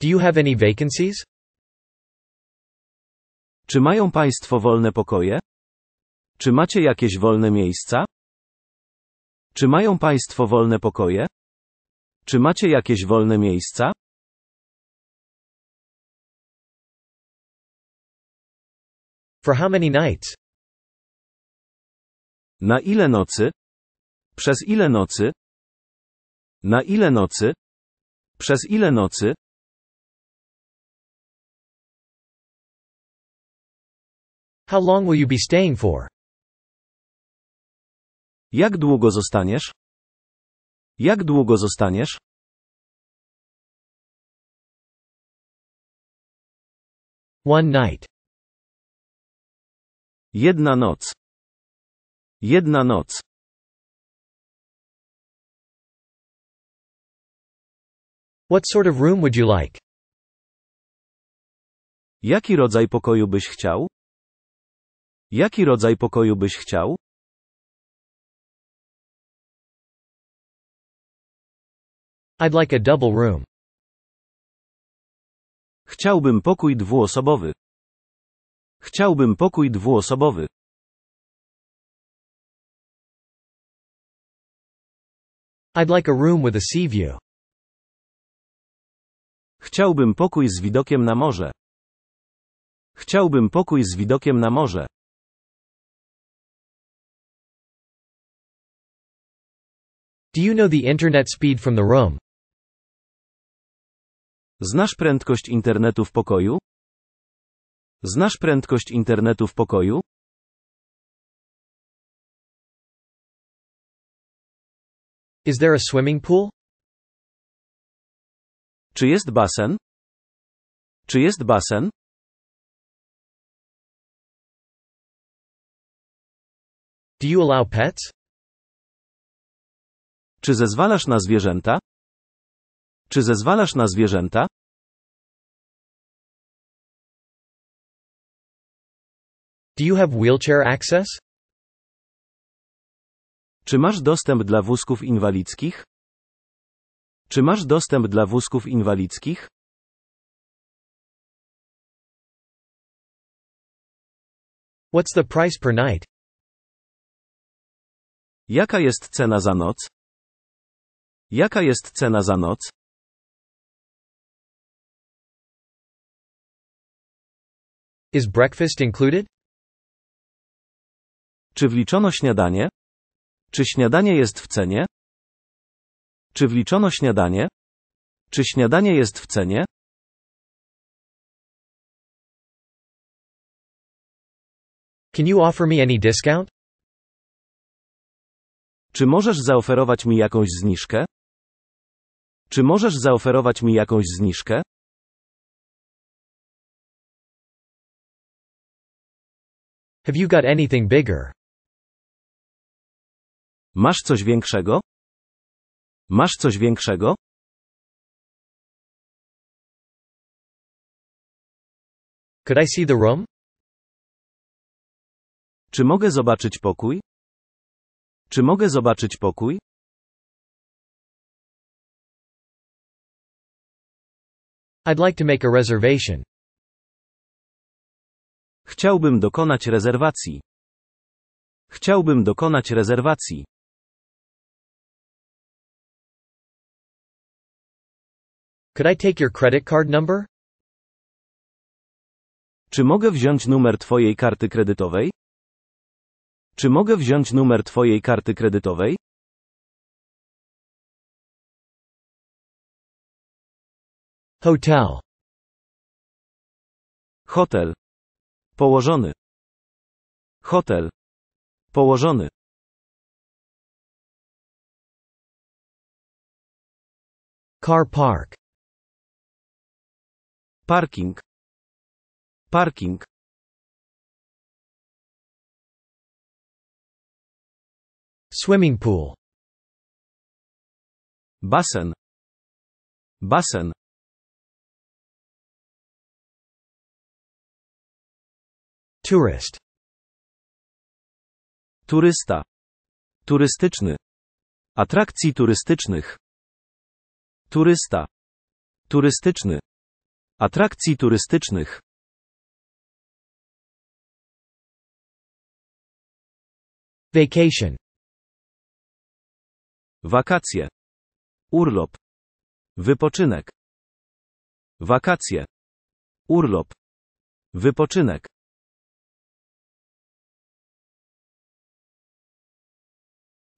Do you have any vacancies? Czy mają Państwo wolne pokoje? Czy macie jakieś wolne miejsca? Czy mają Państwo wolne pokoje? Czy macie jakieś wolne miejsca? For how many nights? Na ile nocy? Przez ile nocy? Na ile nocy? Przez ile nocy? How long will you be staying for? Jak długo zostaniesz? Jak długo zostaniesz? One night. Jedna noc. Jedna noc. What sort of room would you like? Jaki rodzaj pokoju byś chciał? Jaki rodzaj pokoju byś chciał? I'd like a double room. Chciałbym pokój dwuosobowy. Chciałbym pokój dwuosobowy. I'd like a room with a sea view. Chciałbym pokój z widokiem na morze. Chciałbym pokój z widokiem na morze. Do you know the internet speed from the room? Znasz prędkość internetu w pokoju? Znasz prędkość internetu w pokoju? Is there a swimming pool? Czy jest basen? Czy jest basen? Do you allow pets? Czy zezwalasz na zwierzęta? Czy zezwalasz na zwierzęta? Do you have wheelchair access? Czy masz dostęp dla wózków inwalidzkich? Czy masz dostęp dla wózków inwalidzkich? What's the price per night? Jaka jest cena za noc? Jaka jest cena za noc? Is breakfast included? Czy wliczono śniadanie? Czy śniadanie jest w cenie? Czy wliczono śniadanie? Czy śniadanie jest w cenie? Can you offer me any discount? Czy możesz zaoferować mi jakąś zniżkę? Czy możesz zaoferować mi jakąś zniżkę? Have you got anything bigger? Masz coś większego? Masz coś większego? Could I see the room? Czy mogę zobaczyć pokój? Czy mogę zobaczyć pokój? I'd like to make a reservation. Chciałbym dokonać rezerwacji. Chciałbym dokonać rezerwacji. Could I take your credit card number? Czy mogę wziąć numer twojej karty kredytowej? Czy mogę wziąć numer twojej karty kredytowej? Hotel. Hotel. Położony. Hotel. Położony. Car park. Parking. Parking. Swimming pool. Basen. Basen. Tourist. Turysta. Turystyczny. Atrakcji turystycznych. Turysta. Turystyczny. Atrakcji turystycznych. Vacation. Wakacje. Urlop. Wypoczynek. Wakacje. Urlop. Wypoczynek.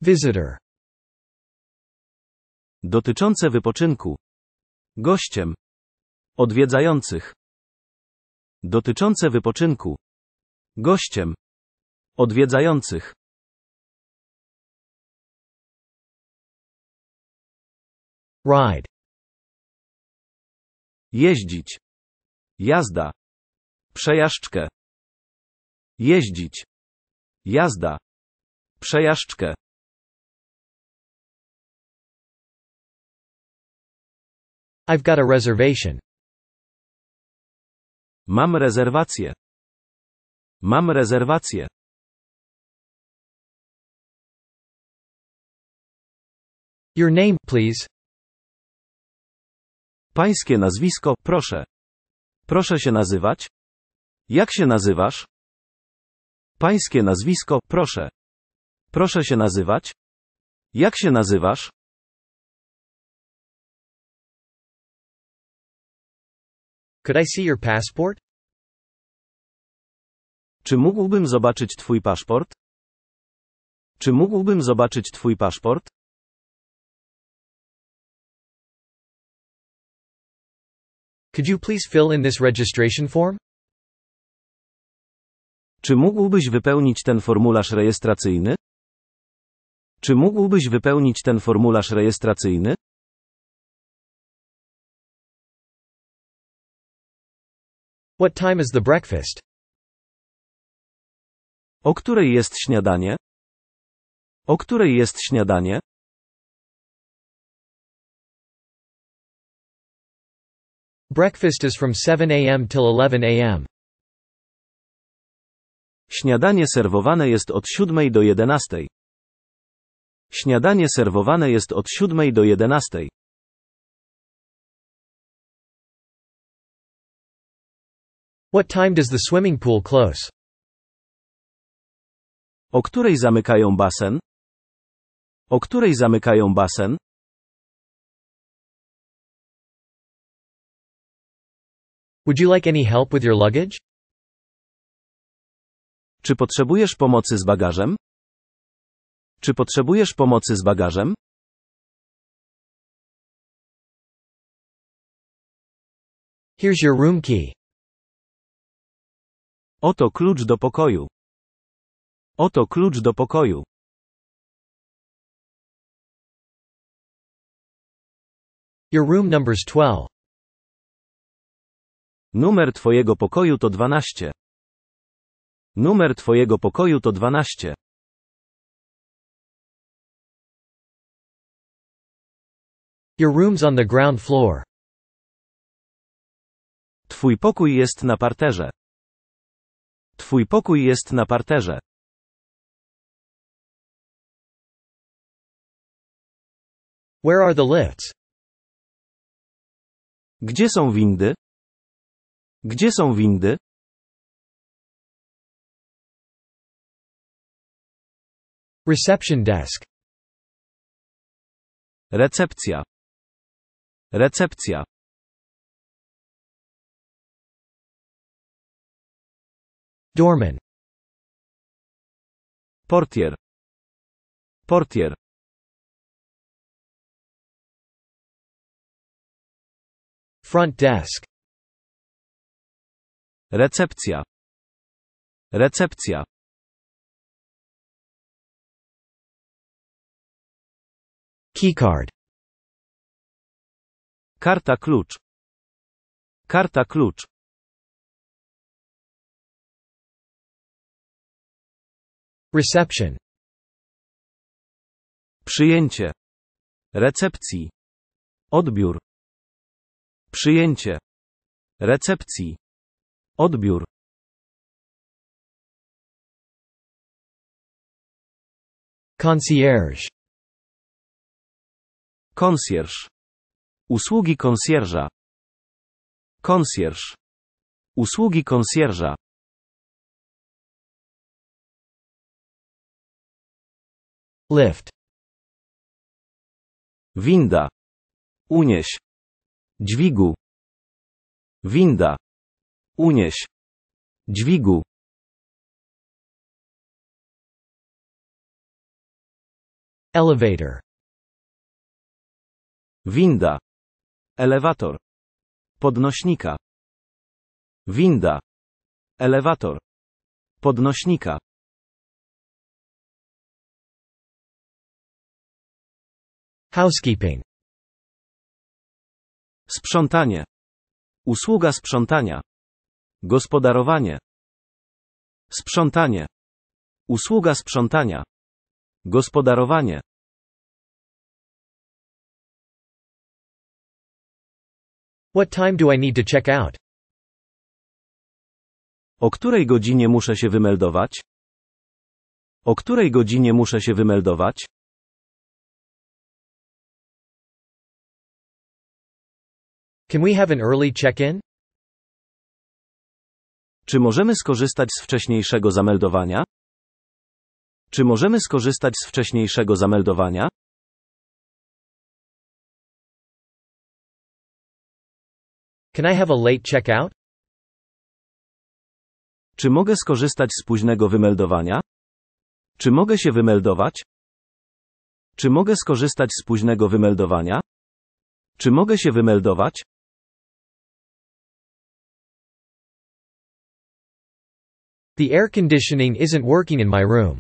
Visitor. Dotyczące wypoczynku. Gościem. Odwiedzających. Dotyczące wypoczynku. Gościem. Odwiedzających. Ride. Jeździć. Jazda. Przejażdżkę. Jeździć. Jazda. Przejażdżkę. I've got a reservation. Mam rezerwację. Mam rezerwację. Your name, please. Pańskie nazwisko, proszę. Proszę się nazywać. Jak się nazywasz? Pańskie nazwisko, proszę. Proszę się nazywać. Jak się nazywasz? Could I see your passport? Czy mógłbym zobaczyć twój paszport? Czy mógłbym zobaczyć twój paszport? Could you please fill in this registration form? Czy mógłbyś wypełnić ten formularz rejestracyjny? Czy mógłbyś wypełnić ten formularz rejestracyjny? What time is the breakfast? O której jest śniadanie? O której jest śniadanie? Breakfast is from 7 a.m. till 11 a.m. Śniadanie serwowane jest od 7 do 11. Śniadanie serwowane jest od 7 do 11. What time does the swimming pool close? O której zamykają basen? O której zamykają basen? Would you like any help with your luggage? Czy potrzebujesz pomocy z bagażem? Czy potrzebujesz pomocy z bagażem? Here's your room key. Oto klucz do pokoju. Oto klucz do pokoju. Your room number's 12. Numer twojego pokoju to 12. Numer twojego pokoju to 12. Your room's on the ground floor. Twój pokój jest na parterze. Twój pokój jest na parterze. Where are the lifts? Gdzie są windy? Gdzie są windy? Reception desk. Recepcja. Recepcja. Doorman Portier Portier Front desk Recepcja Recepcja Keycard Karta klucz Karta klucz Reception. Przyjęcie. Recepcji. Odbiór. Przyjęcie. Recepcji. Odbiór. Concierge. Konsjerż. Usługi konsjerża. Konsjerż. Usługi konsjerża. Lift. Winda. Unieś. Dźwigu. Winda. Unieś. Dźwigu. Elevator. Winda. Elewator. Podnośnika. Winda. Elewator. Podnośnika. Housekeeping. Sprzątanie. Usługa sprzątania. Gospodarowanie. Sprzątanie. Usługa sprzątania. Gospodarowanie. What time do I need to check out? O której godzinie muszę się wymeldować? O której godzinie muszę się wymeldować? Can we have an early check-in? Czy możemy skorzystać z wcześniejszego zameldowania? Czy możemy skorzystać z wcześniejszego zameldowania? Can I have a late check-out? Czy mogę skorzystać z późnego wymeldowania? Czy mogę się wymeldować? Czy mogę skorzystać z późnego wymeldowania? Czy mogę się wymeldować? The air conditioning isn't working in my room.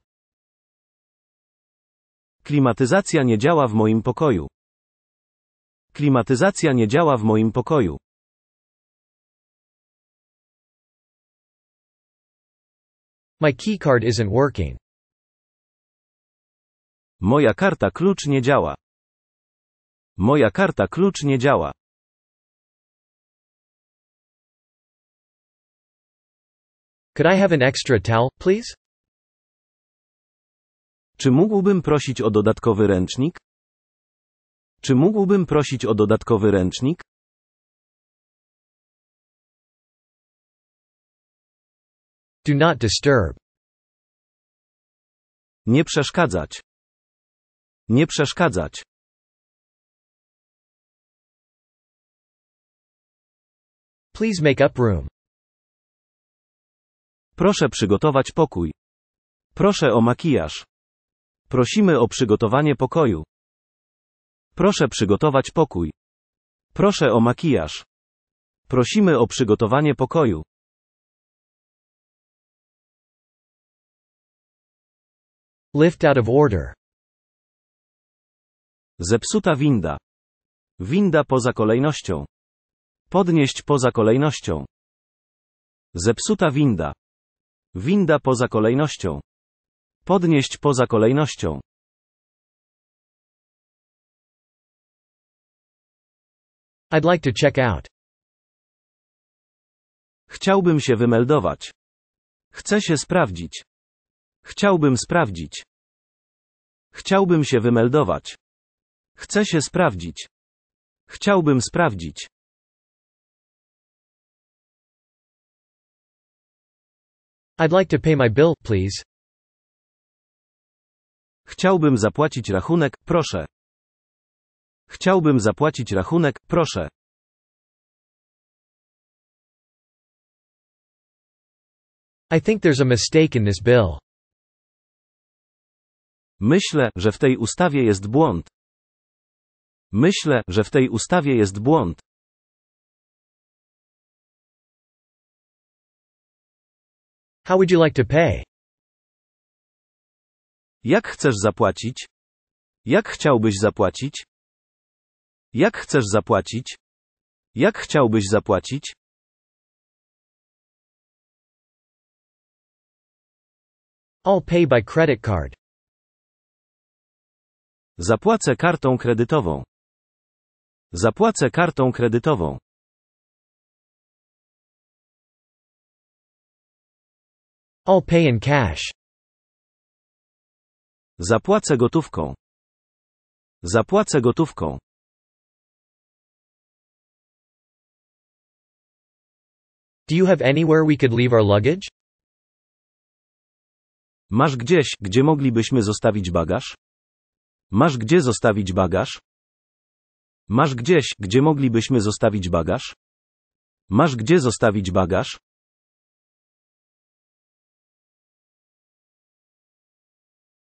Klimatyzacja nie działa w moim pokoju. Klimatyzacja nie działa w moim pokoju. My keycard isn't working. Moja karta klucz nie działa. Moja karta klucz nie działa. Could I have an extra towel, please? Czy mógłbym prosić o dodatkowy ręcznik? Czy mógłbym prosić o dodatkowy ręcznik? Do not disturb. Nie przeszkadzać. Nie przeszkadzać. Please make up room. Proszę przygotować pokój. Proszę o makijaż. Prosimy o przygotowanie pokoju. Proszę przygotować pokój. Proszę o makijaż. Prosimy o przygotowanie pokoju. Lift out of order. Zepsuta winda. Winda poza kolejnością. Podnieść poza kolejnością. Zepsuta winda. Winda poza kolejnością. Podnieść poza kolejnością. I'd like to check out. Chciałbym się wymeldować. Chcę się sprawdzić. Chciałbym sprawdzić. Chciałbym się wymeldować. Chcę się sprawdzić. Chciałbym sprawdzić. I'd like to pay my bill, please. Chciałbym zapłacić rachunek, proszę. Chciałbym zapłacić rachunek, proszę. I think there's a mistake in this bill. Myślę, że w tej ustawie jest błąd. Myślę, że w tej ustawie jest błąd. How would you like to pay? Jak chcesz zapłacić? Jak chciałbyś zapłacić? Jak chcesz zapłacić? Jak chciałbyś zapłacić? I'll pay by credit card. Zapłacę kartą kredytową. Zapłacę kartą kredytową. I'll pay in cash. Zapłacę gotówką. Zapłacę gotówką. Do you have anywhere we could leave our luggage? Masz gdzieś, gdzie moglibyśmy zostawić bagaż? Masz gdzie zostawić bagaż? Masz gdzieś, gdzie moglibyśmy zostawić bagaż? Masz gdzie zostawić bagaż?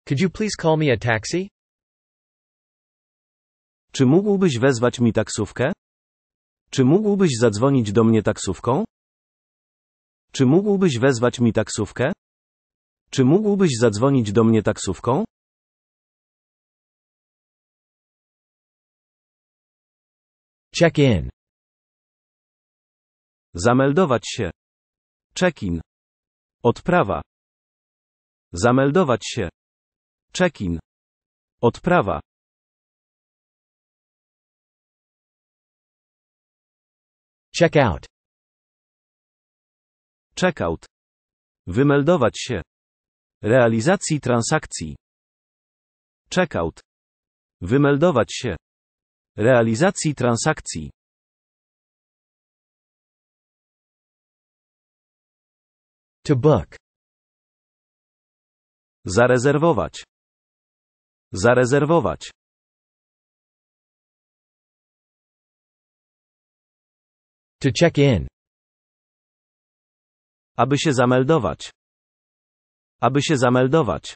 Could you please call me a taxi? Czy mógłbyś wezwać mi taksówkę? Czy mógłbyś zadzwonić do mnie taksówką? Czy mógłbyś wezwać mi taksówkę? Czy mógłbyś zadzwonić do mnie taksówką? Check in. Zameldować się. Check in. Odprawa. Zameldować się. Check-in. Odprawa. Check-out. Check-out. Wymeldować się. Realizacji transakcji. Check-out. Wymeldować się. Realizacji transakcji. To book. Zarezerwować. Zarezerwować. To check in. Aby się zameldować. Aby się zameldować.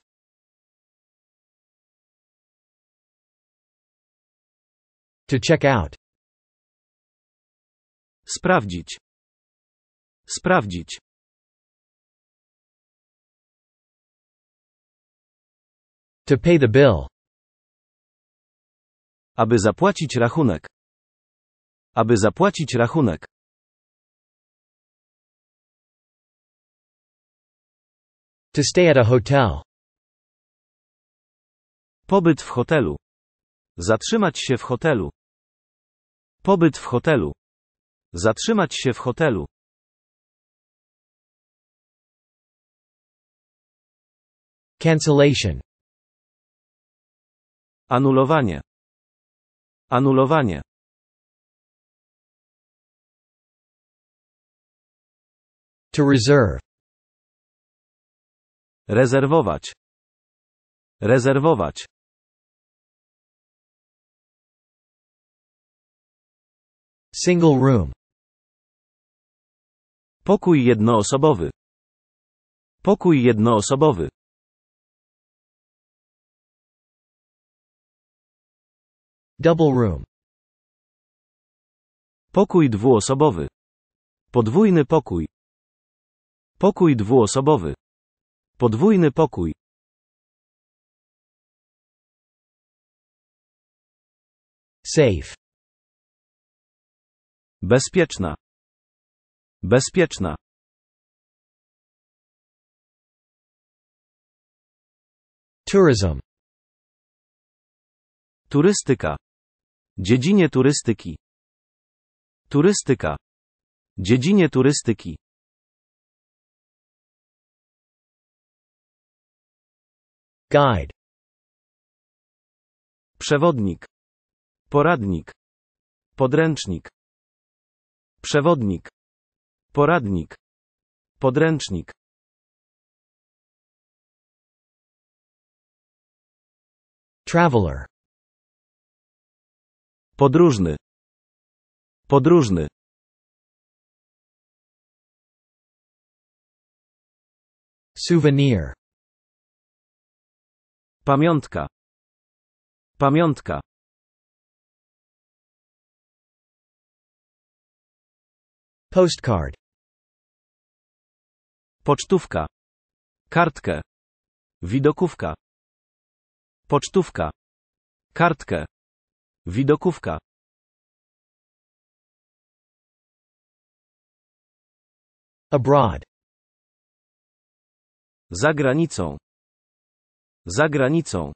To check out. Sprawdzić. Sprawdzić. To pay the bill. Aby zapłacić rachunek. Aby zapłacić rachunek. To stay at a hotel. Pobyt w hotelu. Zatrzymać się w hotelu. Pobyt w hotelu. Zatrzymać się w hotelu. Cancellation. Anulowanie. Anulowanie. To reserve. Rezerwować. Rezerwować. Single room. Pokój jednoosobowy. Pokój jednoosobowy. Double room. Pokój dwuosobowy. Podwójny pokój. Pokój dwuosobowy. Podwójny pokój. Safe. Bezpieczna. Bezpieczna. Tourism. Turystyka. Dziedzinie turystyki. Turystyka. Dziedzinie turystyki. Guide. Przewodnik. Poradnik. Podręcznik. Przewodnik. Poradnik. Podręcznik. Traveler. Podróżny. Podróżny. Souvenir. Pamiątka. Pamiątka. Postcard. Pocztówka. Kartkę. Widokówka. Pocztówka. Kartkę. Widokówka abroad za granicą za granicą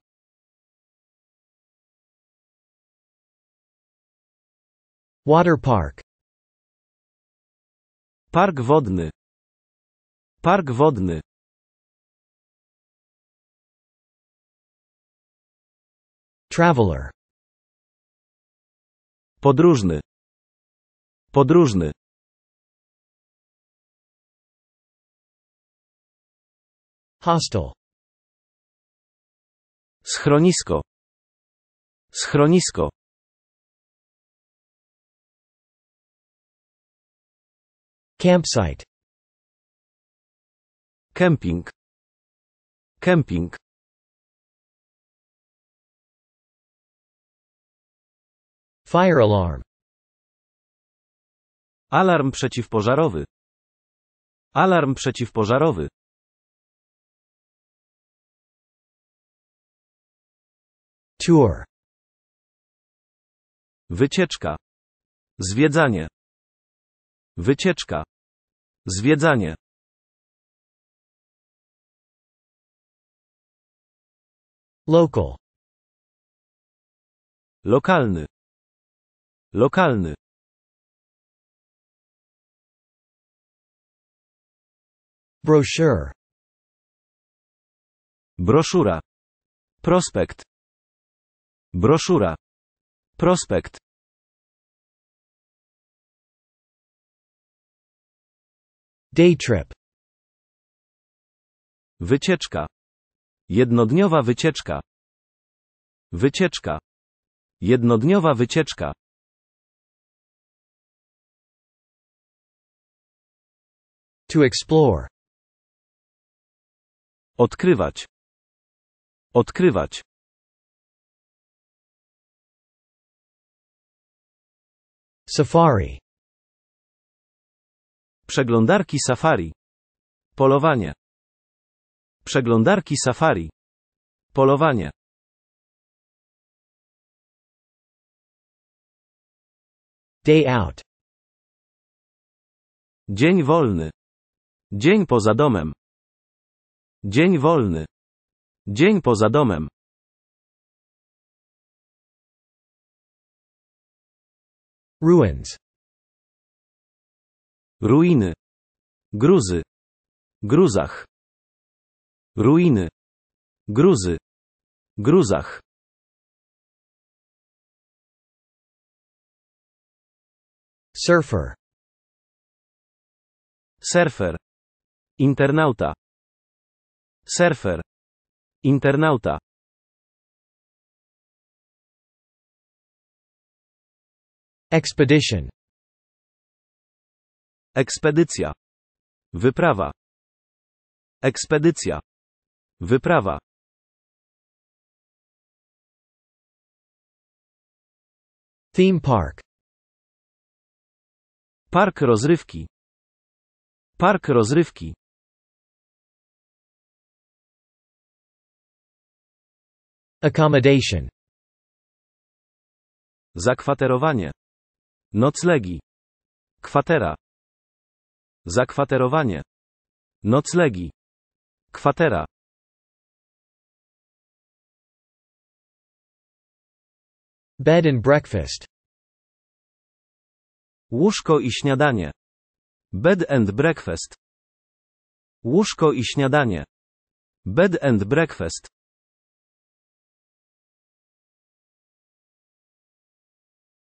water park park wodny park wodny traveler Podróżny. Podróżny. Hostel. Schronisko. Schronisko. Campsite. Camping. Camping. Fire alarm. Alarm przeciwpożarowy. Alarm przeciwpożarowy. Tour. Wycieczka. Zwiedzanie. Wycieczka. Zwiedzanie. Local. Lokalny. Lokalny. Brochure. Broszura. Prospekt. Broszura. Prospekt. Day trip. Wycieczka. Jednodniowa wycieczka. Wycieczka. Jednodniowa wycieczka. To explore. Odkrywać. Odkrywać. Safari. Przeglądarki safari. Polowanie. Przeglądarki safari. Polowanie. Day out. Dzień wolny. Dzień poza domem. Dzień wolny. Dzień poza domem. Ruins. Ruiny. Gruzy. Gruzach. Ruiny. Gruzy. Gruzach. Surfer. Surfer. Internauta. Surfer. Internauta. Expedition. Ekspedycja. Wyprawa. Ekspedycja. Wyprawa. Theme park. Park rozrywki. Park rozrywki. Accommodation. Zakwaterowanie. Noclegi. Kwatera. Zakwaterowanie. Noclegi. Kwatera. Bed and breakfast. Łóżko i śniadanie. Bed and breakfast. Łóżko i śniadanie. Bed and breakfast.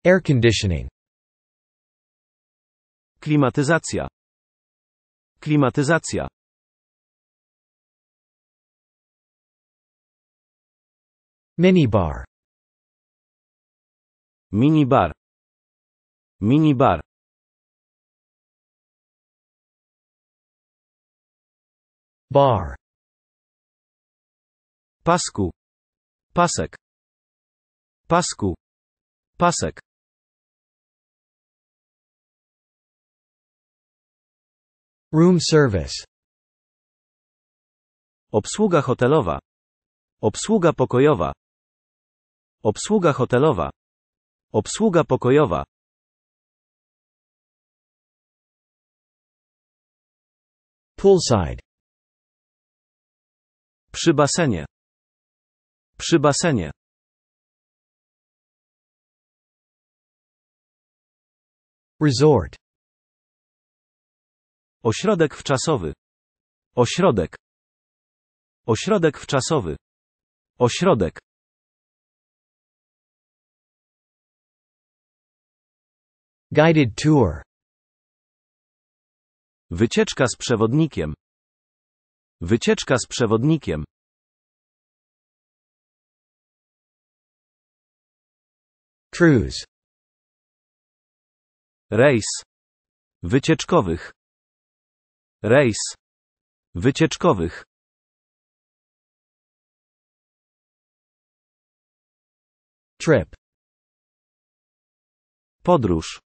Air conditioning. Klimatyzacja. Klimatyzacja. Minibar. Minibar. Minibar. Bar. Pasku. Pasek. Pasku. Pasek. Room service. Obsługa hotelowa. Obsługa pokojowa. Obsługa hotelowa. Obsługa pokojowa. Poolside. Przy basenie. Przy basenie. Resort. Ośrodek wczasowy. Ośrodek. Ośrodek wczasowy. Ośrodek. Guided tour. Wycieczka z przewodnikiem. Wycieczka z przewodnikiem. Cruise. Rejs. Wycieczkowych. Rejs. Wycieczkowych. Trip. Podróż.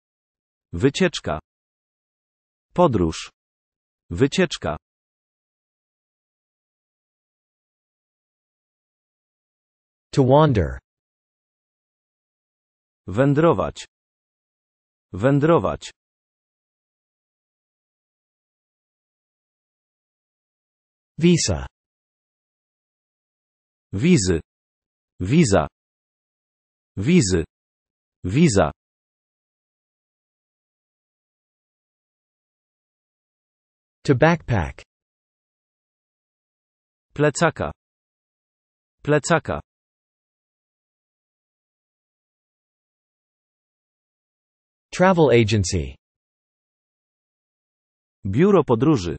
Wycieczka. Podróż. Wycieczka. To wander. Wędrować. Wędrować. Visa visa, Visa visa, Visa To backpack Plecaka Plecaka Travel agency Biuro podróży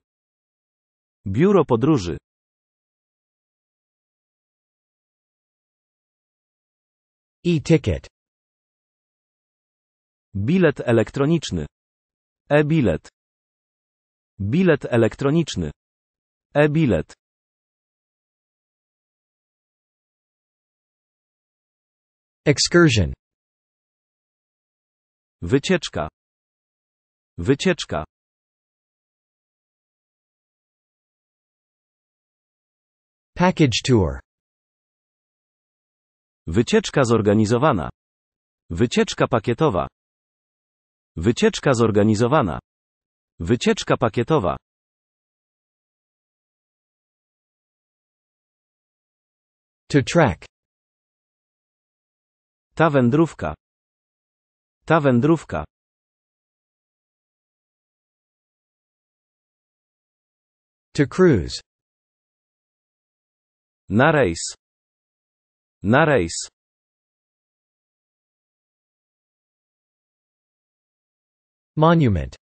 Biuro podróży. E-ticket. Bilet elektroniczny. E-bilet. Bilet elektroniczny. E-bilet. Excursion. Wycieczka. Wycieczka. Package tour. Wycieczka zorganizowana. Wycieczka pakietowa. Wycieczka zorganizowana. Wycieczka pakietowa. To track. Ta wędrówka. Ta wędrówka. To cruise. Na rejs. Na rejs. Monument.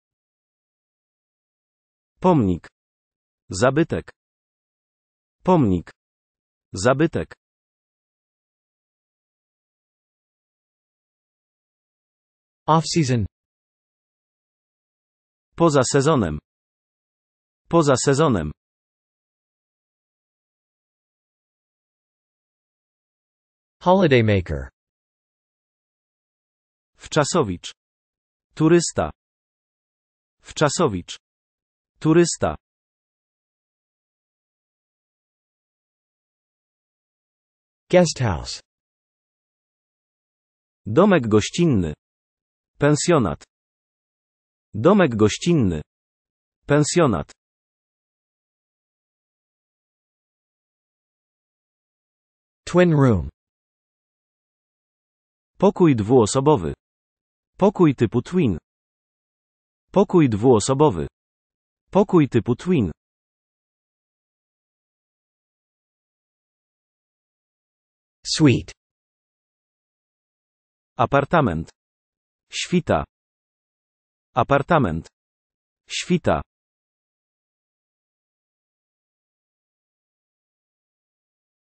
Pomnik. Zabytek. Pomnik. Zabytek. Off-season. Poza sezonem. Poza sezonem. Holidaymaker. Wczasowicz. Turysta. Wczasowicz. Turysta. Guesthouse. Domek gościnny. Pensjonat. Domek gościnny. Pensjonat. Twin room. Pokój dwuosobowy. Pokój typu twin. Pokój dwuosobowy. Pokój typu twin. Suite. Apartament. Świta. Apartament. Świta.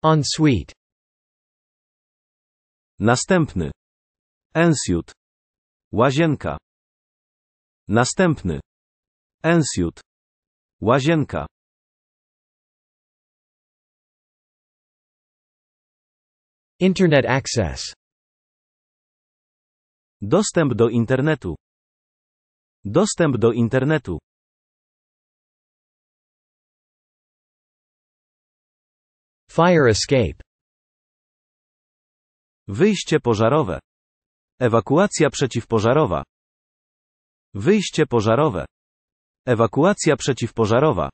Ensuite. Następny. Ensuite. Łazienka. Następny. Ensuite. Łazienka. Internet access. Dostęp do internetu. Dostęp do internetu. Fire escape. Wyjście pożarowe. Ewakuacja przeciwpożarowa. Wyjście pożarowe. Ewakuacja przeciwpożarowa.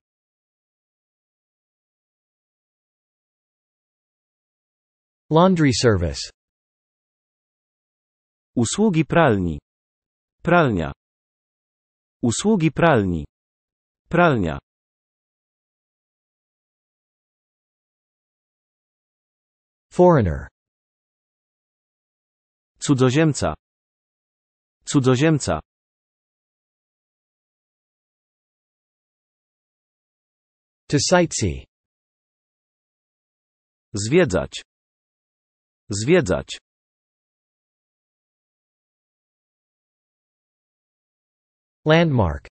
Laundry service. Usługi pralni. Pralnia. Usługi pralni. Pralnia. Foreigner. Cudzoziemca. Cudzoziemca. To sightsee. Zwiedzać. Zwiedzać. Landmark.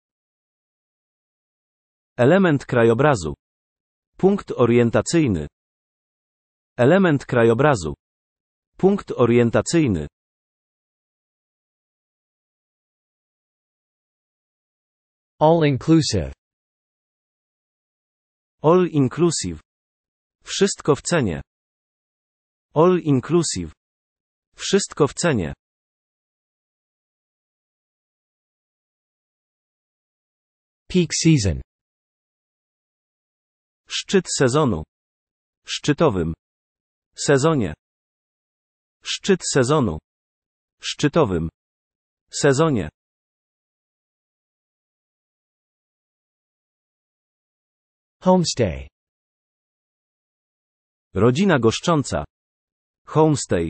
Element krajobrazu. Punkt orientacyjny. Element krajobrazu. Punkt orientacyjny. All-inclusive. All-inclusive. Wszystko w cenie. All-inclusive. Wszystko w cenie. Peak season. Szczyt sezonu. Szczytowym. Sezonie. Szczyt sezonu. Szczytowym. Sezonie. Homestay. Rodzina goszcząca. Homestay.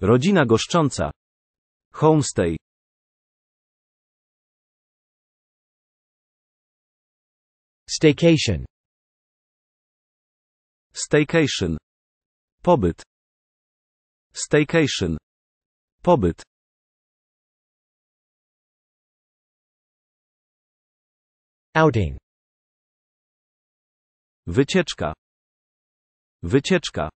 Rodzina goszcząca. Homestay. Staycation. Staycation. Pobyt. Staycation. Pobyt. Outing. Wycieczka. Wycieczka.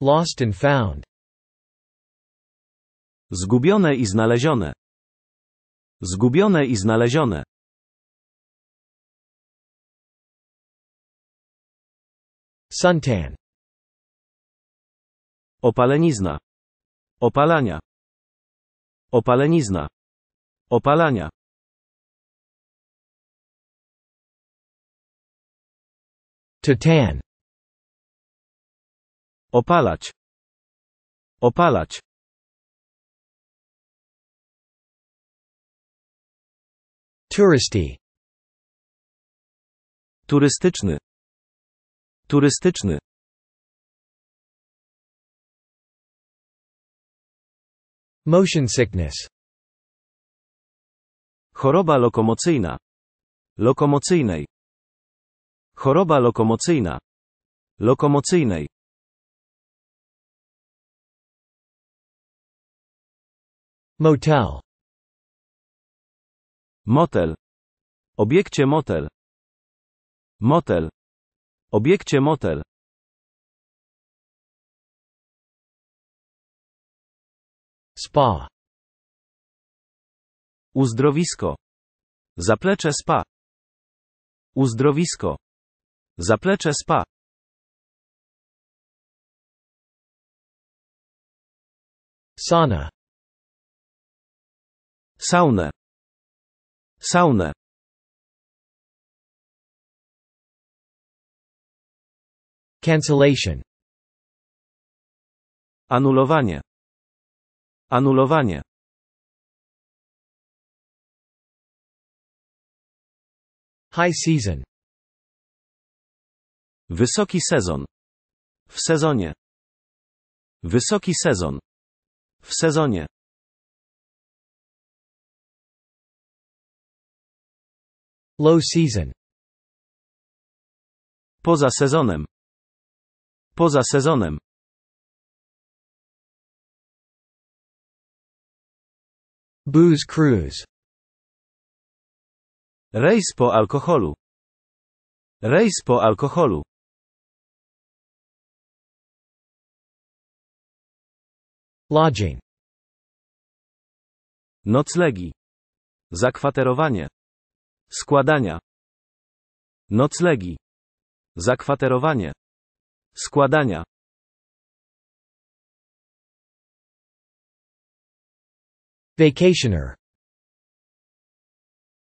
Lost and found. Zgubione i znalezione. Zgubione i znalezione. Suntan. Opalenizna. Opalania. Opalenizna. Opalania. To tan. Opalać. Opalać. Turysty. Turystyczny. Turystyczny. Motion sickness. Choroba lokomocyjna. Lokomocyjnej. Choroba lokomocyjna. Lokomocyjnej. Motel. Motel. Obiekcie motel. Motel. Obiekcie motel. Spa. Uzdrowisko. Zaplecze spa. Uzdrowisko. Zaplecze spa. Sauna. Saunę. Saunę. Cancellation. Anulowanie. Anulowanie. High season. Wysoki sezon. W sezonie. Wysoki sezon. W sezonie. Low season. Poza sezonem. Poza sezonem. Booze cruise. Rejs po alkoholu. Rejs po alkoholu. Lodging. Noclegi. Zakwaterowanie. Składania. Noclegi. Zakwaterowanie. Składania. Vacationer.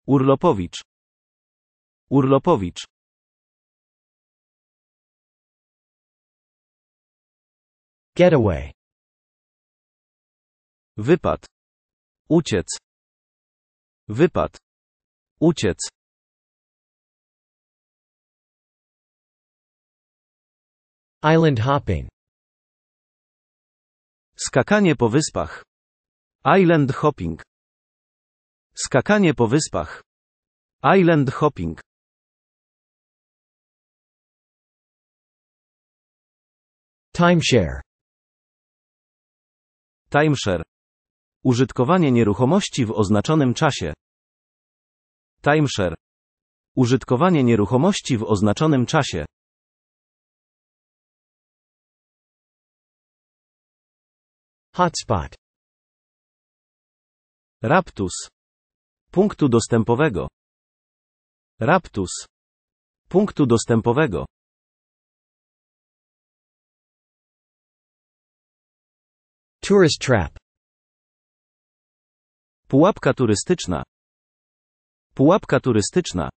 Urlopowicz. Urlopowicz. Getaway. Wypad. Uciec. Wypad. Uciec. Island hopping. Skakanie po wyspach. Island hopping. Skakanie po wyspach. Island hopping. Timeshare. Timeshare. Użytkowanie nieruchomości w oznaczonym czasie. Timeshare. Użytkowanie nieruchomości w oznaczonym czasie. Hotspot. Raptus. Punktu dostępowego. Raptus. Punktu dostępowego. Tourist trap. Pułapka turystyczna. Pułapka turystyczna.